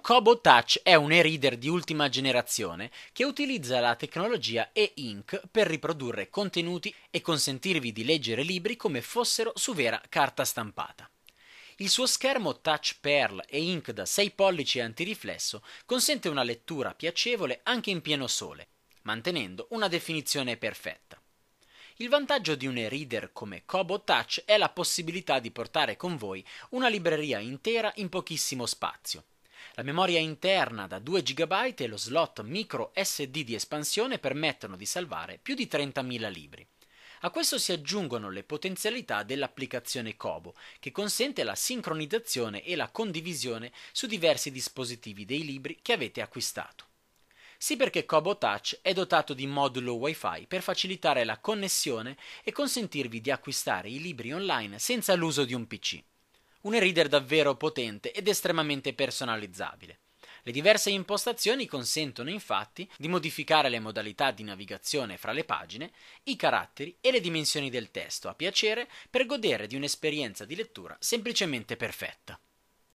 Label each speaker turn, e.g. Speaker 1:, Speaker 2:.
Speaker 1: Kobo Touch è un e-reader di ultima generazione che utilizza la tecnologia e-ink per riprodurre contenuti e consentirvi di leggere libri come fossero su vera carta stampata. Il suo schermo Touch Pearl e ink da 6 pollici antiriflesso consente una lettura piacevole anche in pieno sole, mantenendo una definizione perfetta. Il vantaggio di un e-reader come Kobo Touch è la possibilità di portare con voi una libreria intera in pochissimo spazio. La memoria interna da 2 GB e lo slot micro SD di espansione permettono di salvare più di 30.000 libri. A questo si aggiungono le potenzialità dell'applicazione Kobo, che consente la sincronizzazione e la condivisione su diversi dispositivi dei libri che avete acquistato. Sì perché Kobo Touch è dotato di modulo Wi-Fi per facilitare la connessione e consentirvi di acquistare i libri online senza l'uso di un PC. Un reader davvero potente ed estremamente personalizzabile. Le diverse impostazioni consentono infatti di modificare le modalità di navigazione fra le pagine, i caratteri e le dimensioni del testo a piacere per godere di un'esperienza di lettura semplicemente perfetta.